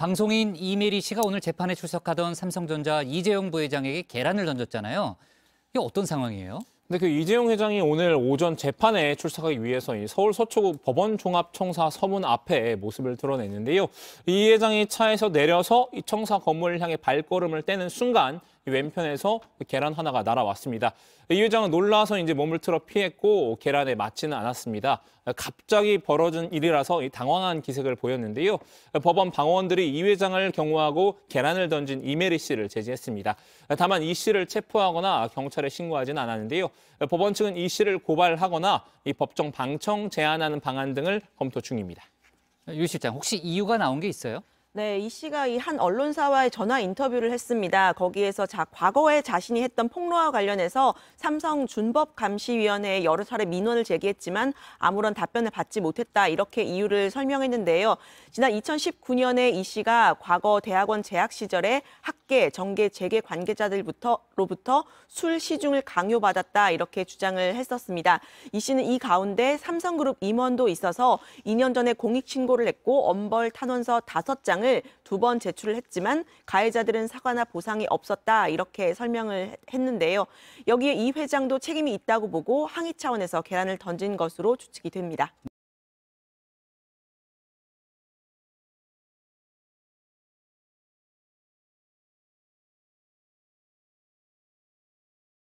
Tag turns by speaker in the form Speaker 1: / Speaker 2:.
Speaker 1: 방송인 이메리 씨가 오늘 재판에 출석하던 삼성전자 이재용 부회장에게 계란을 던졌잖아요. 이게 어떤 상황이에요? 근데 그 이재용 회장이 오늘 오전 재판에 출석하기 위해서 서울 서초구 법원 종합청사 서문 앞에 모습을 드러냈는데요. 이 회장이 차에서 내려서 이 청사 건물을 향해 발걸음을 떼는 순간 왼편에서 계란 하나가 날아왔습니다. 이 회장은 놀라서 이제 몸을 틀어 피했고 계란에 맞지는 않았습니다. 갑자기 벌어진 일이라서 당황한 기색을 보였는데요. 법원 방어원들이 이 회장을 경호하고 계란을 던진 이메리 씨를 제지했습니다. 다만 이 씨를 체포하거나 경찰에 신고하지는 않았는데요. 법원 측은 이 씨를 고발하거나 이 법정 방청 제한하는 방안 등을 검토 중입니다. 유 실장 혹시 이유가 나온 게 있어요?
Speaker 2: 네, 이 씨가 이 한 언론사와의 전화 인터뷰를 했습니다. 거기에서 자, 과거에 자신이 했던 폭로와 관련해서 삼성 준법 감시위원회에 여러 차례 민원을 제기했지만 아무런 답변을 받지 못했다 이렇게 이유를 설명했는데요. 지난 2019년에 이 씨가 과거 대학원 재학 시절에 학계, 정계, 재계 관계자들로부터 술 시중을 강요받았다 이렇게 주장을 했었습니다. 이 씨는 이 가운데 삼성그룹 임원도 있어서 2년 전에 공익 신고를 했고 엄벌 탄원서 5장 영장을 두 번 제출을 했지만 가해자들은 사과나 보상이 없었다 이렇게 설명을 했는데요. 여기에 이 회장도 책임이 있다고 보고 항의 차원에서 계란을 던진 것으로 추측이 됩니다.